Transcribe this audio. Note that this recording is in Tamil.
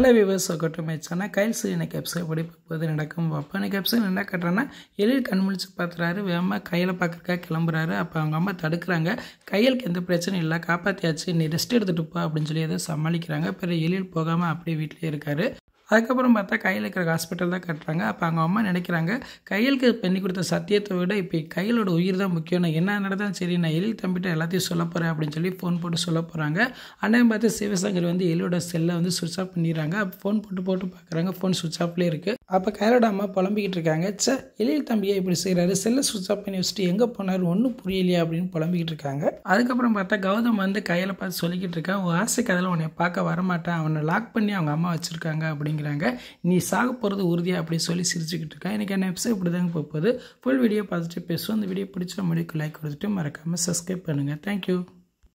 hello viewers to my channel கைல்ஸ் எனக்கு எப்சைட் படி போது நடக்கும் அப்போ எனக்கு எப்சைட் என்ன கட்டுறேன்னா எழில் கண் முழிச்சு பார்த்துறாரு வேகமாக கையில் பார்க்குறக்கா கிளம்புறாரு அப்போ அவங்க அம்மா தடுக்கிறாங்க கையலுக்கு எந்த பிரச்சனையும் இல்லை காப்பாற்றியாச்சு நீ ரெஸ்ட் எடுத்துகிட்டு போ அப்படின்னு சொல்லி எதை சமாளிக்கிறாங்க பிறகு எழில் போகாமல் அப்படியே வீட்டிலேயே இருக்காரு அதுக்கப்புறம் பார்த்தா கையில் இருக்கிற ஹாஸ்பிட்டல் தான் கட்டுறாங்க அப்போ அவங்க அம்மா நினைக்கிறாங்க கையலுக்கு பண்ணி கொடுத்த சத்தியத்தை விட இப்போ கையலோட உயிர் தான் முக்கியம் நான் என்ன நடந்தால் சரி நான் எழில் தம்பிட்ட எல்லாத்தையும் சொல்ல போகிறேன் அப்படின்னு சொல்லி ஃபோன் போட்டு சொல்ல போகிறாங்க அண்ணன் பார்த்து சிவசங்கர் வந்து எழிலோட செல்லை வந்து சுவிட்ச் ஆஃப் பண்ணிடுறாங்க ஃபோன் போட்டு போட்டு பார்க்குறாங்க ஃபோன் சுவிட்ச் ஆஃப்லேயே இருக்குது அப்போ கேரடா அம்மா புலம்பிக்கிட்டு இருக்காங்க ச எழில் தம்பியை இப்படி செய்கிறாரு செல்ல சுவிட்ச் ஆஃப் பண்ணி வச்சுட்டு எங்கே போனார் ஒன்றும் புரியலையா அப்படின்னு புலம்பிக்கிட்டு இருக்காங்க அதுக்கப்புறம் பார்த்தா கௌதம் வந்து கையில் பார்த்து சொல்லிக்கிட்டு இருக்கான் உன் ஆசை கதையில் உன்னை பார்க்க வரமாட்டான் அவனை லாக் பண்ணி அவங்க அம்மா வச்சுருக்காங்க அப்படிங்கிறாங்க நீ சாக போகிறது உறுதியாக அப்படி சொல்லி சிரிச்சுக்கிட்டு இருக்கேன் எனக்கு என்ன எபிசோட் இப்படி தாங்க போகுது ஃபுல் வீடியோ பார்த்துட்டு பேசுவோம் அந்த வீடியோ பிடிச்ச முடிவுக்கு லைக் கொடுத்துட்டு மறக்காமல் சப்ஸ்கிரைப் பண்ணுங்கள் தேங்க்யூ